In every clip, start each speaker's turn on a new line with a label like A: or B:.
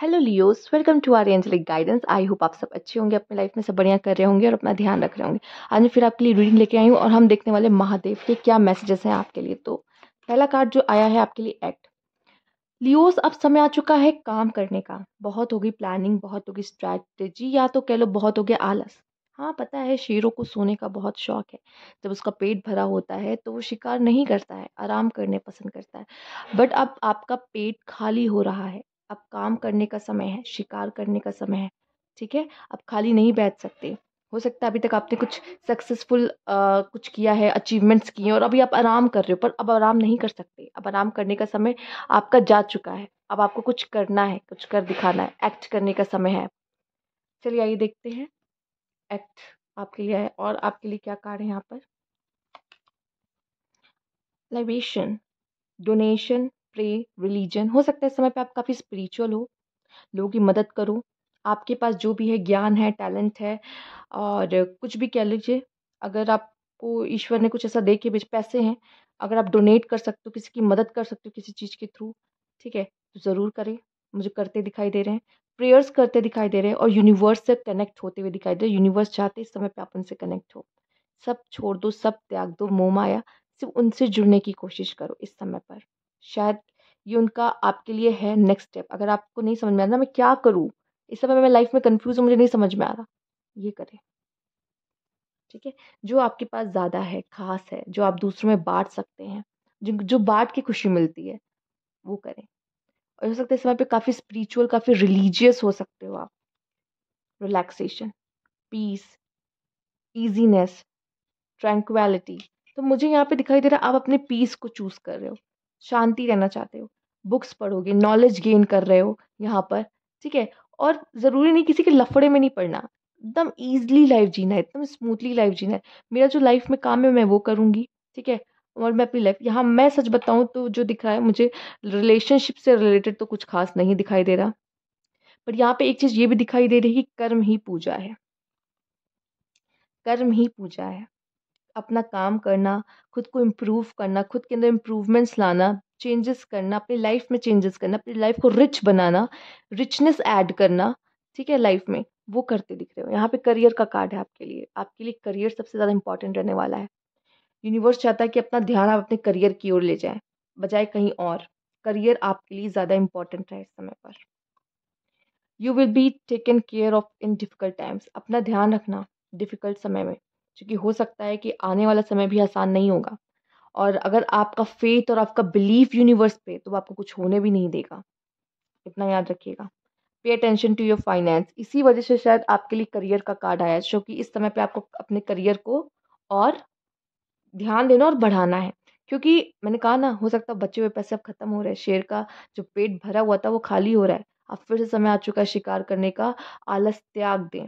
A: Hello Leos welcome to our angelic guidance I hope आप सब अच्छे होंगे अपने लाइफ में सब बढ़िया कर रहे होंगे और अपना ध्यान रख रहे होंगे आज मैं फिर आपके लिए रीडिंग लेके आई हूँ और हम देखने वाले महादेव के क्या मैसेजेस हैं आपके लिए तो पहला कार्ड जो आया है आपके लिए एक्ट लियोस अब समय आ चुका है काम करने का बहुत होगी प्लानिंग बहुत होगी स्ट्रैटेजी या तो कह लो बहुत हो गया आलस हाँ पता है शेरों को सोने का बहुत शौक है जब उसका पेट भरा होता है तो वो शिकार नहीं करता है आराम करने पसंद करता है बट अब आपका पेट खाली हो रहा है अब काम करने का समय है शिकार करने का समय है ठीक है अब खाली नहीं बैठ सकते हो सकता है अभी तक आपने कुछ सक्सेसफुल कुछ किया है अचीवमेंट्स किए हैं और अभी आप आराम कर रहे हो पर अब आराम नहीं कर सकते अब आराम करने का समय आपका जा चुका है अब आपको कुछ करना है कुछ कर दिखाना है एक्ट करने का समय है चलिए आइए देखते हैं एक्ट आपके लिए है और आपके लिए क्या कार्ड है यहाँ पर लाइवेशन डोनेशन प्रे रिलीजन हो सकता है इस समय पे आप काफ़ी स्पिरिचुअल हो लोगों की मदद करो आपके पास जो भी है ज्ञान है टैलेंट है और कुछ भी कह लीजिए अगर आपको ईश्वर ने कुछ ऐसा दे के भेज पैसे हैं अगर आप डोनेट कर सकते हो किसी की मदद कर सकते हो किसी चीज़ के थ्रू ठीक है तो ज़रूर करें मुझे करते दिखाई दे रहे हैं प्रेयर्स करते दिखाई दे रहे हैं और यूनिवर्स से कनेक्ट होते हुए दिखाई दे रहे यूनिवर्स चाहते इस समय पर आप उनसे कनेक्ट हो सब छोड़ दो सब त्याग दो मोमाया सिर्फ उनसे जुड़ने की कोशिश करो इस समय पर शायद ये उनका आपके लिए है नेक्स्ट स्टेप अगर आपको नहीं समझ में आ रहा मैं क्या करूँ इस समय मैं लाइफ में कन्फ्यूज़ हूँ मुझे नहीं समझ में आ रहा ये करें ठीक है जो आपके पास ज़्यादा है खास है जो आप दूसरों में बांट सकते हैं जो जो बांट के खुशी मिलती है वो करें और हो सकता है इस समय पे काफ़ी स्पिरिचुअल काफ़ी रिलीजियस हो सकते हो आप रिलैक्सेशन पीस ईजीनेस ट्रैंक्वेलिटी तो मुझे यहाँ पे दिखाई दे रहा है आप अपने पीस को चूज़ कर रहे हो शांति रहना चाहते हो बुक्स पढ़ोगे नॉलेज गेन कर रहे हो यहाँ पर ठीक है और ज़रूरी नहीं किसी के लफड़े में नहीं पढ़ना एकदम ईजली लाइफ जीना है एकदम स्मूथली लाइफ जीना है मेरा जो लाइफ में काम है मैं वो करूँगी ठीक है और मैं अपनी लाइफ यहाँ मैं सच बताऊँ तो जो दिख रहा है मुझे रिलेशनशिप से रिलेटेड तो कुछ खास नहीं दिखाई दे रहा पर यहाँ पे एक चीज़ ये भी दिखाई दे रही है कि कर्म ही पूजा है कर्म ही पूजा है अपना काम करना खुद को इम्प्रूव करना खुद के अंदर इम्प्रूवमेंट्स लाना चेंजेस करना अपनी लाइफ में चेंजेस करना अपनी लाइफ को रिच बनाना रिचनेस ऐड करना ठीक है लाइफ में वो करते दिख रहे हो यहाँ पे करियर का कार्ड है आपके लिए आपके लिए करियर सबसे ज़्यादा इंपॉर्टेंट रहने वाला है यूनिवर्स चाहता है कि अपना ध्यान आप अपने करियर की ओर ले जाए बजाय कहीं और करियर आपके लिए ज़्यादा इम्पॉर्टेंट है इस समय पर you will be taken care of in difficult times अपना ध्यान रखना डिफ़िकल्ट समय में क्योंकि हो सकता है कि आने वाला समय भी आसान नहीं होगा और अगर आपका फेथ और आपका बिलीफ यूनिवर्स पे तो आपको कुछ होने भी नहीं देगा इतना याद रखिएगा pay attention to your finance इसी वजह से शायद आपके लिए करियर का कार्ड आया है क्योंकि इस समय पे आपको अपने करियर को और ध्यान देना और बढ़ाना है क्योंकि मैंने कहा ना हो सकता है बच्चे हुए पैसे अब खत्म हो रहे हैं शेर का जो पेट भरा हुआ था वो खाली हो रहा है अब फिर से समय आ चुका है शिकार करने का आलस त्याग दें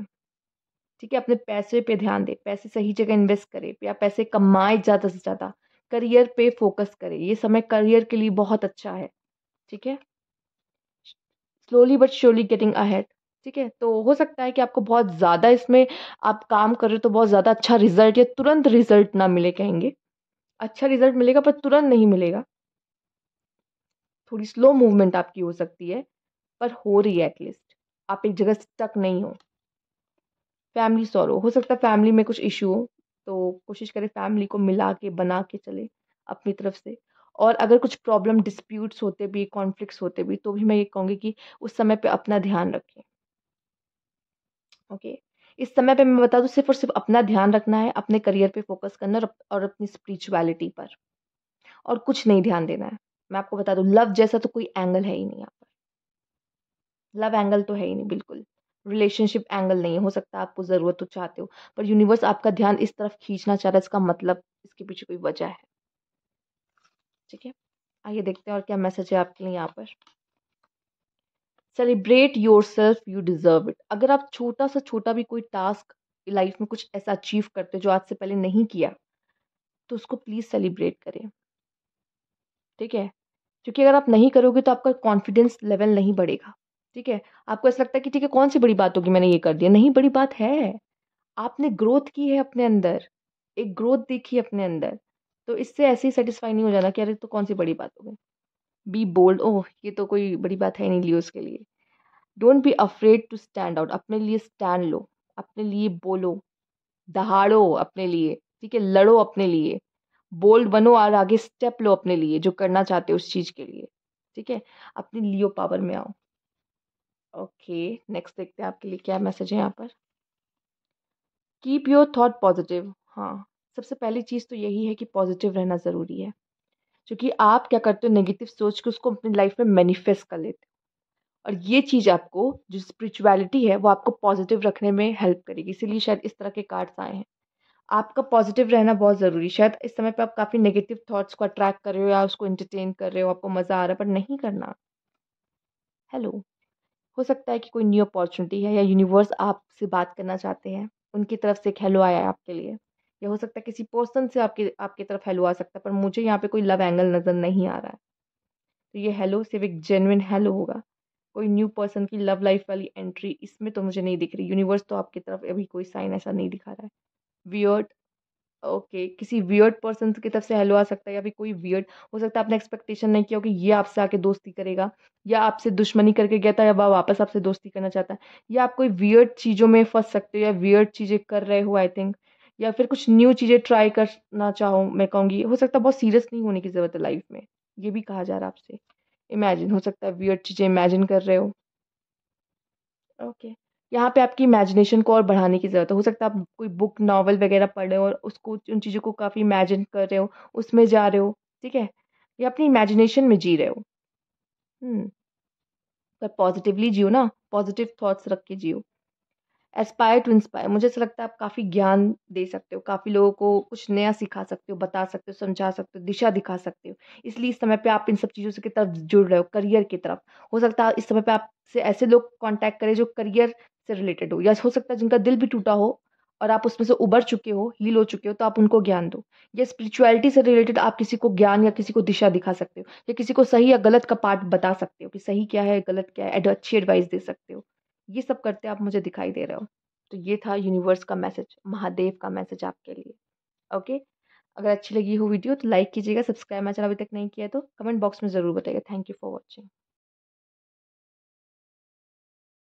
A: ठीक है अपने पैसे पे ध्यान दे पैसे सही जगह इन्वेस्ट करें या पैसे कमाए ज़्यादा से ज़्यादा करियर पे फोकस करे ये समय करियर के लिए बहुत अच्छा है ठीक है slowly but surely getting ahead ठीक है तो हो सकता है कि आपको बहुत ज़्यादा इसमें आप काम कर रहे हो तो बहुत ज़्यादा अच्छा रिजल्ट या तुरंत रिजल्ट ना मिले कहेंगे अच्छा रिजल्ट मिलेगा पर तुरंत नहीं मिलेगा थोड़ी स्लो मूवमेंट आपकी हो सकती है पर हो रही है एटलीस्ट आप एक जगह स्टक नहीं हो फैमिली सॉरो हो सकता है फैमिली में कुछ इशू हो तो कोशिश करें फैमिली को मिला के बना के चले अपनी तरफ से और अगर कुछ प्रॉब्लम डिस्प्यूट्स होते भी कॉन्फ्लिक्ट होते भी तो भी मैं ये कहूँगी कि उस समय पर अपना ध्यान रखें ओके okay? इस समय पे मैं बता दूँ सिर्फ और सिर्फ अपना ध्यान रखना है अपने करियर पे फोकस करना और अपनी स्पिरिचुअलिटी पर और कुछ नहीं ध्यान देना है मैं आपको बता दूँ लव जैसा तो कोई एंगल है ही नहीं यहाँ पर लव एंगल तो है ही नहीं बिल्कुल रिलेशनशिप एंगल नहीं हो सकता आपको ज़रूरत तो चाहते हो पर यूनिवर्स आपका ध्यान इस तरफ खींचना चाह रहा है इसका मतलब इसके पीछे कोई वजह है ठीक है आइए देखते हैं और क्या मैसेज है आपके लिए यहाँ पर celebrate yourself you deserve it अगर आप छोटा सा छोटा भी कोई टास्क लाइफ में कुछ ऐसा अचीव करते हो जो आज से पहले नहीं किया तो उसको प्लीज़ सेलिब्रेट करें ठीक है क्योंकि अगर आप नहीं करोगे तो आपका कॉन्फिडेंस लेवल नहीं बढ़ेगा ठीक है आपको ऐसा लगता है कि ठीक है कौन सी बड़ी बात होगी मैंने ये कर दिया नहीं बड़ी बात है आपने ग्रोथ की है अपने अंदर एक ग्रोथ देखी अपने अंदर तो इससे ऐसे ही सेटिस्फाई नहीं हो जाना कि अरे तो कौन सी बड़ी बात हो गई बी बोल्ड ओह ये तो कोई बड़ी बात है नहीं लियो उसके लिए don't be afraid to stand out अपने लिए स्टैंड लो अपने लिए बोलो दहाड़ो अपने लिए ठीक है लड़ो अपने लिए बोल्ड बनो और आगे स्टेप लो अपने लिए जो करना चाहते हो उस चीज़ के लिए ठीक है अपनी लियो पावर में आओ ओके नेक्स्ट देखते हैं आपके लिए क्या मैसेज है यहाँ पर कीप योर थॉट पॉजिटिव हाँ सबसे पहली चीज़ तो यही है कि पॉजिटिव रहना ज़रूरी है क्योंकि आप क्या करते हो नेगेटिव सोच के उसको अपनी लाइफ में मैनिफेस्ट कर लेते हो और ये चीज़ आपको जो स्पिरिचुअलिटी है वो आपको पॉजिटिव रखने में हेल्प करेगी इसीलिए शायद इस तरह के कार्ड्स आए हैं आपका पॉजिटिव रहना बहुत ज़रूरी शायद इस समय पे आप काफ़ी नेगेटिव थॉट्स को अट्रैक्ट कर रहे हो या उसको एंटरटेन कर रहे हो आपको मज़ा आ रहा है पर नहीं करना हेलो हो सकता है कि कोई न्यू अपॉर्चुनिटी है या यूनिवर्स आपसे बात करना चाहते हैं उनकी तरफ से एक हेलो आया है आपके लिए या हो सकता है किसी पर्सन से आपके आपकी तरफ हेलो आ सकता है पर मुझे यहाँ पे कोई लव एंगल नज़र नहीं आ रहा है तो ये हेलो सिर्फ एक जेनविन हेलो होगा कोई न्यू पर्सन की लव लाइफ वाली एंट्री इसमें तो मुझे नहीं दिख रही यूनिवर्स तो आपकी तरफ अभी कोई साइन ऐसा नहीं दिखा रहा है वियर्ड ओके किसी वियर्ड पर्सन की तरफ से हेलो आ सकता है या फिर कोई वियर्ड हो सकता है आपने एक्सपेक्टेशन नहीं किया कि ये आपसे आके दोस्ती करेगा या आपसे दुश्मनी करके गया था या वह वापस आपसे दोस्ती करना चाहता है या आप कोई वियर्ड चीज़ों में फंस सकते हो या वियर्ड चीज़ें कर रहे हो आई थिंक या फिर कुछ न्यू चीज़ें ट्राई करना चाहो मैं कहूँगी हो सकता है बहुत सीरियस नहीं होने की ज़रूरत है लाइफ में ये भी कहा जा रहा है आपसे इमेजिन हो सकता है वियर्ड चीज़ें इमेजिन कर रहे हो ओके okay. यहाँ पे आपकी इमेजिनेशन को और बढ़ाने की ज़रूरत है हो सकता है आप कोई बुक नावल वगैरह हो और उसको उन चीज़ों को काफ़ी इमेजिन कर रहे हो उसमें जा रहे हो ठीक है या अपनी इमेजिनेशन में जी रहे हो हम्म। पर पॉजिटिवली जियो ना पॉजिटिव थाट्स रख के जियो एस्पायर टू इंस्पायर मुझे ऐसा लगता है आप काफ़ी ज्ञान दे सकते हो काफ़ी लोगों को कुछ नया सिखा सकते हो बता सकते हो समझा सकते हो दिशा दिखा सकते हो इसलिए इस समय पे आप इन सब चीज़ों से की तरफ जुड़ रहे हो करियर की तरफ हो सकता है इस समय पे आपसे ऐसे लोग कांटेक्ट करें जो करियर से रिलेटेड हो या हो सकता है जिनका दिल भी टूटा हो और आप उसमें से उबर चुके हो हील हो चुके हो तो आप उनको ज्ञान दो या स्पिरिचुअलिटी से रिलेटेड आप किसी को ज्ञान या किसी को दिशा दिखा सकते हो या किसी को सही या गलत का पार्ट बता सकते हो कि सही क्या है गलत क्या है अच्छी एडवाइस दे सकते हो ये सब करते आप मुझे दिखाई दे रहे हो तो ये था यूनिवर्स का मैसेज महादेव का मैसेज आपके लिए ओके अगर अच्छी लगी हो वीडियो तो लाइक कीजिएगा सब्सक्राइब मैं चैनल अभी तक नहीं किया तो कमेंट बॉक्स में ज़रूर बताइएगा थैंक यू फॉर वॉचिंग